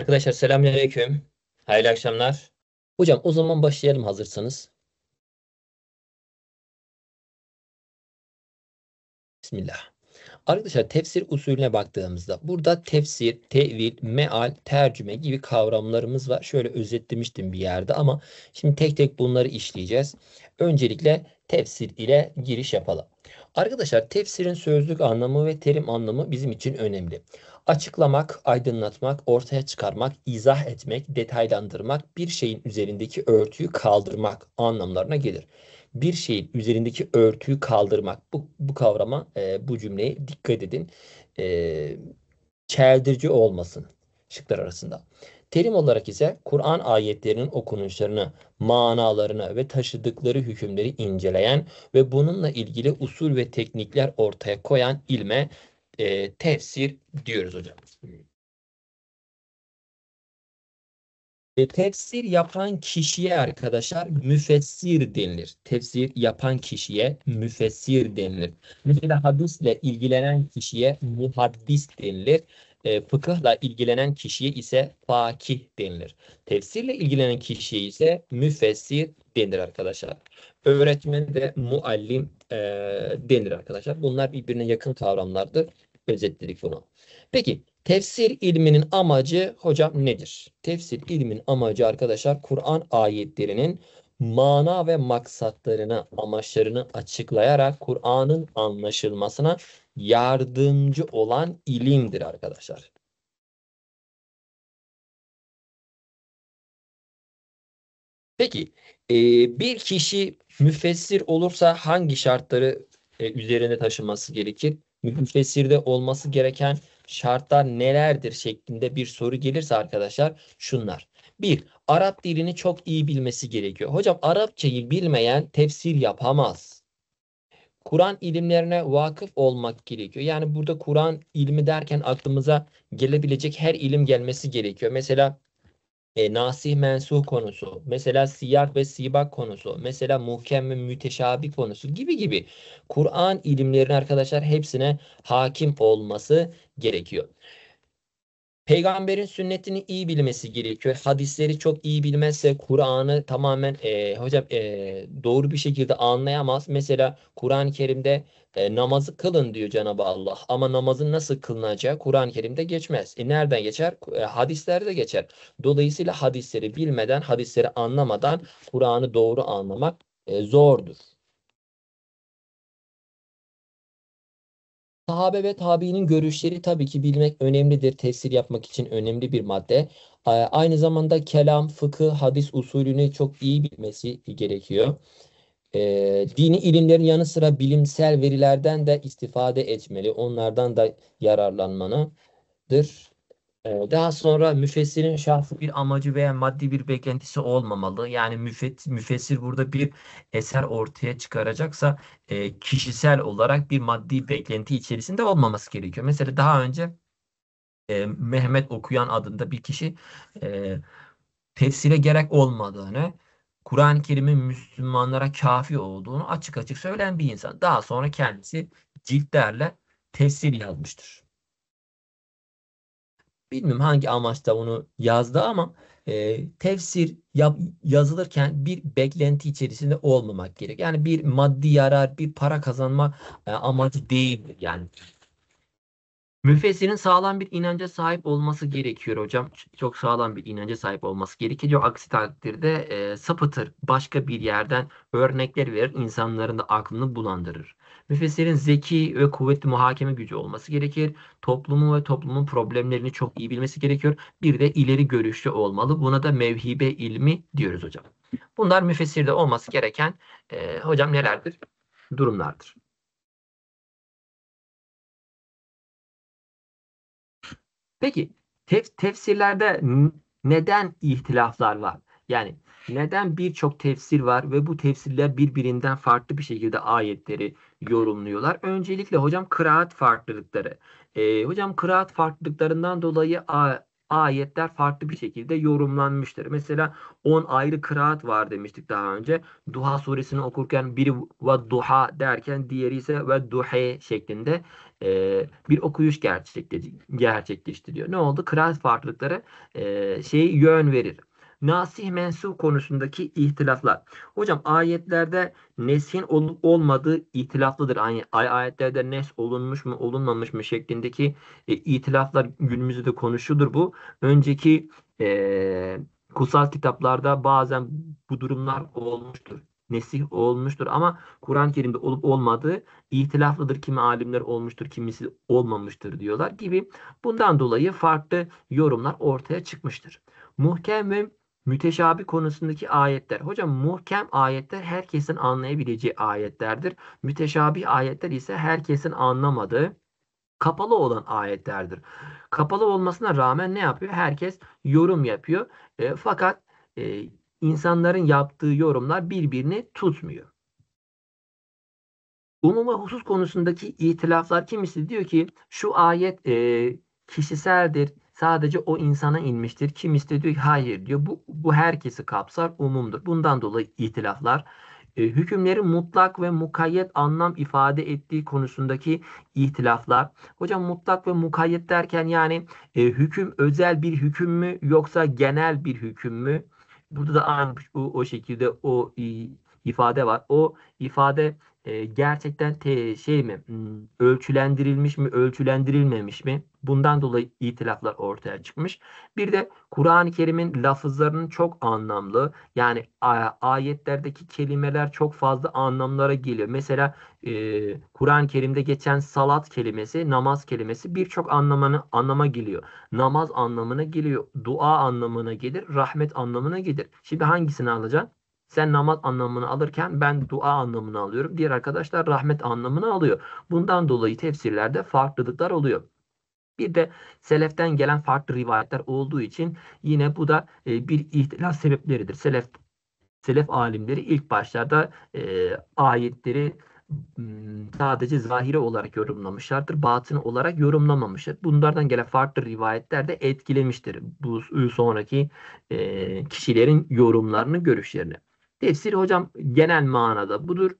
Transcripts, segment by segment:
Arkadaşlar selamünaleyküm. Hayırlı akşamlar. Hocam o zaman başlayalım hazırsanız. Bismillah. Arkadaşlar tefsir usulüne baktığımızda burada tefsir, tevil, meal, tercüme gibi kavramlarımız var. Şöyle özetlemiştim bir yerde ama şimdi tek tek bunları işleyeceğiz. Öncelikle tefsir ile giriş yapalım. Arkadaşlar tefsirin sözlük anlamı ve terim anlamı bizim için önemli. Açıklamak, aydınlatmak, ortaya çıkarmak, izah etmek, detaylandırmak, bir şeyin üzerindeki örtüyü kaldırmak anlamlarına gelir. Bir şeyin üzerindeki örtüyü kaldırmak. Bu, bu kavrama, e, bu cümleye dikkat edin. E, çeldirici olmasın şıklar arasında. Terim olarak ise Kur'an ayetlerinin okunuşlarını, manalarını ve taşıdıkları hükümleri inceleyen ve bununla ilgili usul ve teknikler ortaya koyan ilme e, tefsir diyoruz hocam. E, tefsir yapan kişiye arkadaşlar müfessir denilir. Tefsir yapan kişiye müfessir denilir. Mesela hadisle ilgilenen kişiye muhaddis denilir. E, fıkıhla ilgilenen kişiye ise fakih denilir. Tefsirle ilgilenen kişiye ise müfessir denir arkadaşlar. Öğretmen de muallim e, denir arkadaşlar. Bunlar birbirine yakın kavramlardır özetledik bunu. Peki tefsir ilminin amacı hocam nedir? Tefsir ilminin amacı arkadaşlar Kur'an ayetlerinin mana ve maksatlarını, amaçlarını açıklayarak Kur'an'ın anlaşılmasına yardımcı olan ilimdir arkadaşlar. Peki e, bir kişi müfessir olursa hangi şartları e, üzerine taşıması gerekir? müfessirde olması gereken şartlar nelerdir şeklinde bir soru gelirse arkadaşlar şunlar. Bir, Arap dilini çok iyi bilmesi gerekiyor. Hocam Arapçayı bilmeyen tefsir yapamaz. Kur'an ilimlerine vakıf olmak gerekiyor. Yani burada Kur'an ilmi derken aklımıza gelebilecek her ilim gelmesi gerekiyor. Mesela e, nasih mensuh konusu, mesela siyak ve sibak konusu, mesela muhkem ve müteşabi konusu gibi gibi Kur'an ilimlerinin arkadaşlar hepsine hakim olması gerekiyor peygamberin sünnetini iyi bilmesi gerekiyor. Hadisleri çok iyi bilmezse Kur'an'ı tamamen e, hocam e, doğru bir şekilde anlayamaz. Mesela Kur'an-ı Kerim'de e, namazı kılın diyor Cenab-ı Allah. Ama namazın nasıl kılınacağı Kur'an-ı Kerim'de geçmez. E, nereden geçer? E, hadislerde geçer. Dolayısıyla hadisleri bilmeden, hadisleri anlamadan Kur'an'ı doğru anlamak e, zordur. Sahabe ve tabiinin görüşleri tabii ki bilmek önemlidir. Tefsir yapmak için önemli bir madde. Aynı zamanda kelam, fıkıh, hadis usulünü çok iyi bilmesi gerekiyor. E, dini ilimlerin yanı sıra bilimsel verilerden de istifade etmeli. Onlardan da yararlanmanıdır. Ee, daha sonra müfessirin şahsı bir amacı veya maddi bir beklentisi olmamalı. Yani müfet, müfessir burada bir eser ortaya çıkaracaksa e, kişisel olarak bir maddi beklenti içerisinde olmaması gerekiyor. Mesela daha önce e, Mehmet Okuyan adında bir kişi e, tefsire gerek olmadığını, Kur'an-ı Kerim'in Müslümanlara kafi olduğunu açık açık söyleyen bir insan. Daha sonra kendisi ciltlerle tefsir yazmıştır bilmiyorum hangi amaçta onu yazdı ama e, tefsir yap, yazılırken bir beklenti içerisinde olmamak gerek. Yani bir maddi yarar, bir para kazanma e, amacı değildir. Yani Müfessir'in sağlam bir inanca sahip olması gerekiyor hocam. Çok sağlam bir inanca sahip olması gerekiyor. Aksi takdirde e, sapıtır. Başka bir yerden örnekler verir. insanların da aklını bulandırır. Müfessir'in zeki ve kuvvetli muhakeme gücü olması gerekir. Toplumu ve toplumun problemlerini çok iyi bilmesi gerekiyor. Bir de ileri görüşlü olmalı. Buna da mevhibe ilmi diyoruz hocam. Bunlar müfessirde olması gereken e, hocam nelerdir? Durumlardır. Peki tef tefsirlerde neden ihtilaflar var? Yani neden birçok tefsir var ve bu tefsirler birbirinden farklı bir şekilde ayetleri yorumluyorlar? Öncelikle hocam kıraat farklılıkları. E, hocam kıraat farklılıklarından dolayı ayetler farklı bir şekilde yorumlanmıştır. Mesela 10 ayrı kıraat var demiştik daha önce. Duha suresini okurken biri ve duha derken diğeri ise ve duhe şeklinde e, bir okuyuş gerçekleştiriyor. Ne oldu? Kıraat farklılıkları e, şey yön verir nasih mensuh konusundaki ihtilaflar. Hocam ayetlerde neshin olup olmadığı ihtilaflıdır. Yani ayetlerde nes olunmuş mu olunmamış mı şeklindeki e, ihtilaflar günümüzde de konuşulur bu. Önceki e, kutsal kitaplarda bazen bu durumlar olmuştur nesih olmuştur ama Kur'an-ı Kerim'de olup olmadığı ihtilaflıdır. Kimi alimler olmuştur, kimisi olmamıştır diyorlar gibi. Bundan dolayı farklı yorumlar ortaya çıkmıştır. Muhkem ve Müteşabi konusundaki ayetler. Hocam muhkem ayetler herkesin anlayabileceği ayetlerdir. Müteşabi ayetler ise herkesin anlamadığı kapalı olan ayetlerdir. Kapalı olmasına rağmen ne yapıyor? Herkes yorum yapıyor. E, fakat e, insanların yaptığı yorumlar birbirini tutmuyor. Umuma husus konusundaki itilaflar kimisi diyor ki şu ayet e, kişiseldir, sadece o insana inmiştir. Kim diyor hayır diyor. Bu, bu herkesi kapsar umumdur. Bundan dolayı ihtilaflar e, hükümlerin mutlak ve mukayyet anlam ifade ettiği konusundaki ihtilaflar. Hocam mutlak ve mukayyet derken yani e, hüküm özel bir hüküm mü yoksa genel bir hüküm mü? Burada da aynı o, o şekilde o ifade var. O ifade e, gerçekten te, şey mi hmm, ölçülendirilmiş mi ölçülendirilmemiş mi bundan dolayı itilaflar ortaya çıkmış. Bir de Kur'an-ı Kerim'in lafızlarının çok anlamlı yani ayetlerdeki kelimeler çok fazla anlamlara geliyor. Mesela e, Kur'an-ı Kerim'de geçen salat kelimesi namaz kelimesi birçok anlamını anlama geliyor. Namaz anlamına geliyor, dua anlamına gelir, rahmet anlamına gelir. Şimdi hangisini alacaksın? Sen namaz anlamını alırken ben dua anlamını alıyorum. Diğer arkadaşlar rahmet anlamını alıyor. Bundan dolayı tefsirlerde farklılıklar oluyor. Bir de seleften gelen farklı rivayetler olduğu için yine bu da e, bir ihtilaf sebepleridir. Selef selef alimleri ilk başlarda e, ayetleri sadece zahiri olarak yorumlamışlardır. Batını olarak yorumlamamıştır. Bunlardan gelen farklı rivayetler de etkilemiştir. Bu sonraki e, kişilerin yorumlarını, görüşlerini. Tefsir hocam genel manada budur.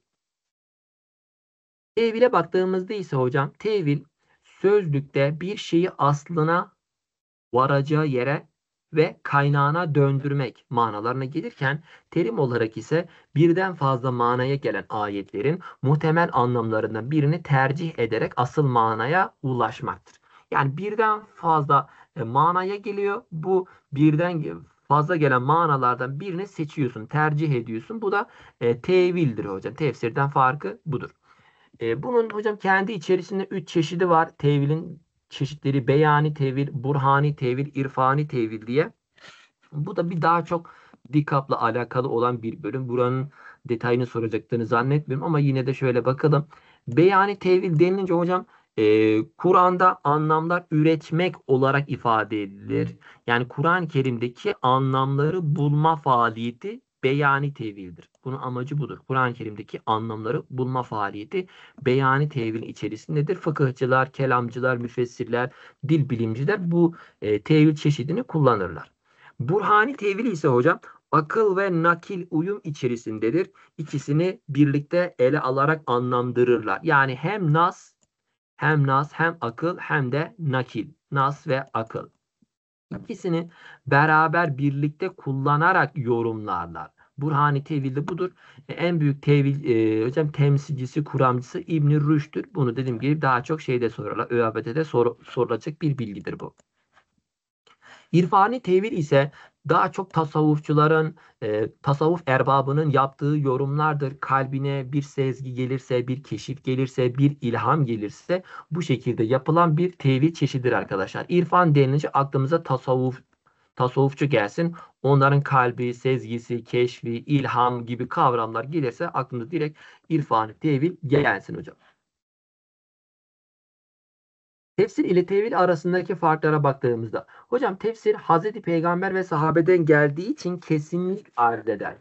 Tevile baktığımızda ise hocam tevil sözlükte bir şeyi aslına varacağı yere ve kaynağına döndürmek manalarına gelirken terim olarak ise birden fazla manaya gelen ayetlerin muhtemel anlamlarından birini tercih ederek asıl manaya ulaşmaktır. Yani birden fazla e, manaya geliyor. Bu birden fazla gelen manalardan birini seçiyorsun, tercih ediyorsun. Bu da e, tevildir hocam. Tefsirden farkı budur. E, bunun hocam kendi içerisinde üç çeşidi var. Tevilin çeşitleri beyani tevil, burhani tevil, irfani tevil diye. Bu da bir daha çok dikkatle alakalı olan bir bölüm. Buranın detayını soracaklarını zannetmiyorum ama yine de şöyle bakalım. Beyani tevil denilince hocam e, Kur'an'da anlamlar üretmek olarak ifade edilir. Yani Kur'an-ı Kerim'deki anlamları bulma faaliyeti beyani tevildir. Bunun amacı budur. Kur'an-ı Kerim'deki anlamları bulma faaliyeti beyani tevil içerisindedir. Fıkıhçılar, kelamcılar, müfessirler, dil bilimciler bu e, tevil çeşidini kullanırlar. Burhani tevil ise hocam akıl ve nakil uyum içerisindedir. İkisini birlikte ele alarak anlamdırırlar. Yani hem nas hem nas hem akıl hem de nakil. Nas ve akıl. İkisini beraber birlikte kullanarak yorumlarlar. Burhani tevil budur. E, en büyük tevil e, hocam temsilcisi, kuramcısı İbn Rüşd'tür. Bunu dediğim gibi daha çok şeyde sorarlar. ÖABT'de sor, sorulacak bir bilgidir bu. İrfani tevil ise daha çok tasavvufçuların, e, tasavvuf erbabının yaptığı yorumlardır. Kalbine bir sezgi gelirse, bir keşif gelirse, bir ilham gelirse bu şekilde yapılan bir tevil çeşidir arkadaşlar. İrfan denilince aklımıza tasavvuf tasavvufçu gelsin. Onların kalbi, sezgisi, keşfi, ilham gibi kavramlar gelirse aklınıza direkt irfan tevil gelsin hocam. Tefsir ile tevil arasındaki farklara baktığımızda hocam tefsir Hazreti Peygamber ve sahabeden geldiği için kesinlik arz eder.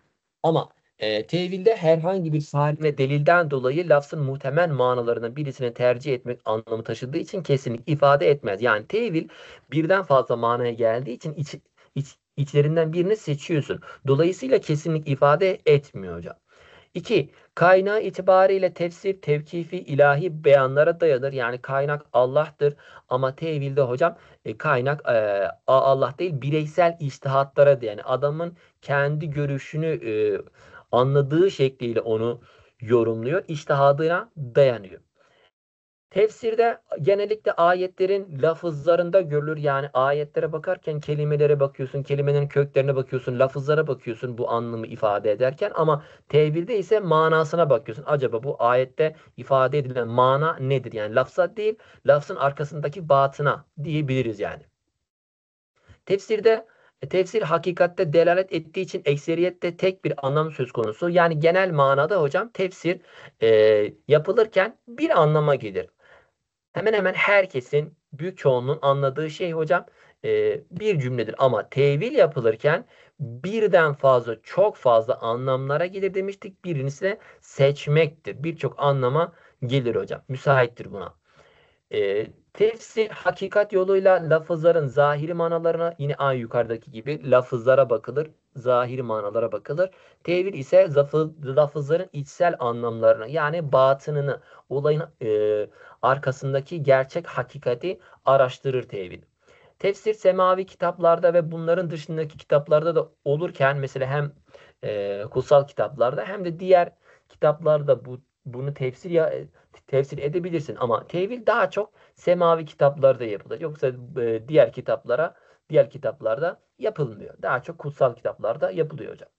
Ama e, tevilde herhangi bir sahil delilden dolayı lafzın muhtemel manalarının birisini tercih etmek anlamı taşıdığı için kesinlik ifade etmez. Yani tevil birden fazla manaya geldiği için iç, iç, içlerinden birini seçiyorsun. Dolayısıyla kesinlik ifade etmiyor hocam. 2. Kaynağı itibariyle tefsir tevkifi ilahi beyanlara dayanır. Yani kaynak Allah'tır ama tevilde hocam e, kaynak e, Allah değil bireysel iştihatlara yani adamın kendi görüşünü e, anladığı şekliyle onu yorumluyor. İştihadına dayanıyor. Tefsirde genellikle ayetlerin lafızlarında görülür. Yani ayetlere bakarken kelimelere bakıyorsun, kelimenin köklerine bakıyorsun, lafızlara bakıyorsun bu anlamı ifade ederken ama tevilde ise manasına bakıyorsun. Acaba bu ayette ifade edilen mana nedir? Yani lafza değil, lafzın arkasındaki batına diyebiliriz yani. Tefsirde e, tefsir hakikatte delalet ettiği için ekseriyette tek bir anlam söz konusu. Yani genel manada hocam tefsir e, yapılırken bir anlama gelir hemen hemen herkesin büyük çoğunluğun anladığı şey hocam e, bir cümledir ama tevil yapılırken birden fazla çok fazla anlamlara gelir demiştik. Birincisi de seçmektir. Birçok anlama gelir hocam. Müsaittir buna. E, tefsir hakikat yoluyla lafızların zahiri manalarına yine aynı yukarıdaki gibi lafızlara bakılır. Zahiri manalara bakılır. Tevil ise lafızların içsel anlamlarına yani batınını, olayın e, arkasındaki gerçek hakikati araştırır tevil. Tefsir semavi kitaplarda ve bunların dışındaki kitaplarda da olurken mesela hem e, kutsal kitaplarda hem de diğer kitaplarda bu bunu tefsir ya tefsir edebilirsin ama tevil daha çok semavi kitaplarda yapılır. Yoksa e, diğer kitaplara diğer kitaplarda yapılmıyor. Daha çok kutsal kitaplarda yapılıyor hocam.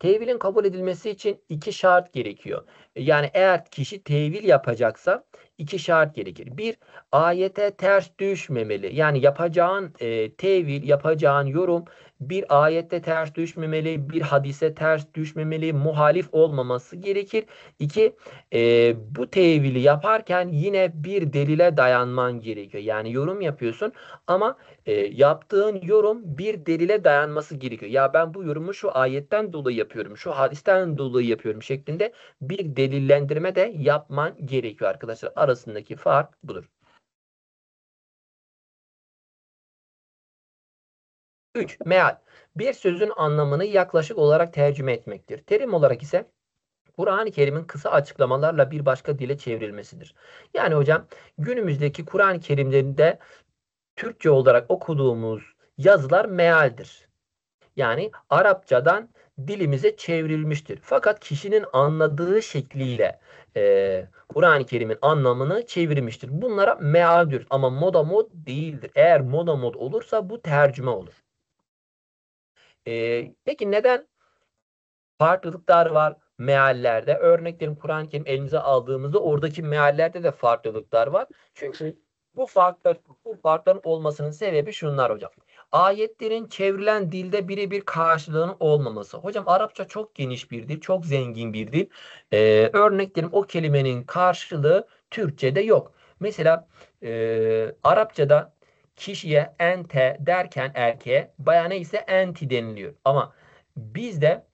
Tevilin kabul edilmesi için iki şart gerekiyor. E, yani eğer kişi tevil yapacaksa iki şart gerekir. Bir, ayete ters düşmemeli. Yani yapacağın e, tevil, yapacağın yorum bir ayette ters düşmemeli, bir hadise ters düşmemeli, muhalif olmaması gerekir. İki, e, bu tevili yaparken yine bir delile dayanman gerekiyor. Yani yorum yapıyorsun ama e, yaptığın yorum bir delile dayanması gerekiyor. Ya ben bu yorumu şu ayetten dolayı yapıyorum, şu hadisten dolayı yapıyorum şeklinde bir delillendirme de yapman gerekiyor arkadaşlar. Arasındaki fark budur. 3. Meal. Bir sözün anlamını yaklaşık olarak tercüme etmektir. Terim olarak ise Kur'an-ı Kerim'in kısa açıklamalarla bir başka dile çevrilmesidir. Yani hocam günümüzdeki Kur'an-ı Kerim'lerinde Türkçe olarak okuduğumuz yazılar mealdir. Yani Arapçadan dilimize çevrilmiştir. Fakat kişinin anladığı şekliyle e, Kur'an-ı Kerim'in anlamını çevirmiştir. Bunlara mealdir. ama moda mod değildir. Eğer moda mod olursa bu tercüme olur. Ee, peki neden farklılıklar var meallerde? Örneklerin Kur'an-ı Kerim elimize aldığımızda oradaki meallerde de farklılıklar var. Çünkü bu farklar bu farkların olmasının sebebi şunlar hocam. Ayetlerin çevrilen dilde birebir karşılığının olmaması. Hocam Arapça çok geniş bir dil, çok zengin bir dil. Ee, örneklerim o kelimenin karşılığı Türkçe'de yok. Mesela e, Arapça'da kişiye ente derken erkeğe bayana ise enti deniliyor. Ama bizde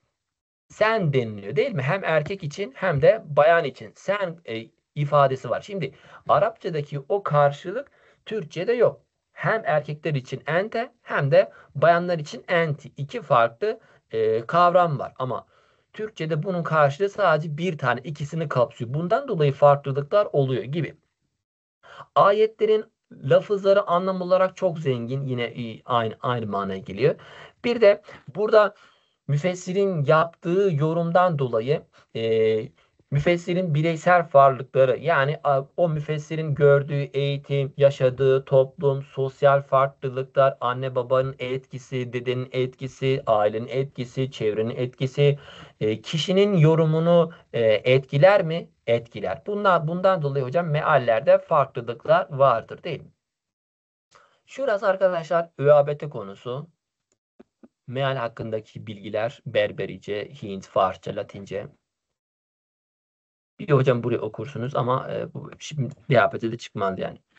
sen deniliyor değil mi? Hem erkek için hem de bayan için sen e, ifadesi var. Şimdi Arapçadaki o karşılık Türkçe'de yok. Hem erkekler için ente hem de bayanlar için enti. iki farklı e, kavram var. Ama Türkçe'de bunun karşılığı sadece bir tane ikisini kapsıyor. Bundan dolayı farklılıklar oluyor gibi. Ayetlerin lafızları anlam olarak çok zengin. Yine aynı, aynı manaya geliyor. Bir de burada müfessirin yaptığı yorumdan dolayı e, müfessirin bireysel varlıkları yani o müfessirin gördüğü eğitim, yaşadığı toplum, sosyal farklılıklar, anne babanın etkisi, dedenin etkisi, ailenin etkisi, çevrenin etkisi e, kişinin yorumunu e, etkiler mi? etkiler. Bundan, bundan dolayı hocam meallerde farklılıklar vardır değil mi? Şurası arkadaşlar ÖABT konusu. Meal hakkındaki bilgiler Berberice, Hint, Farsça, Latince. Bir hocam burayı okursunuz ama e, bu, şimdi DHPT'de çıkmaz yani.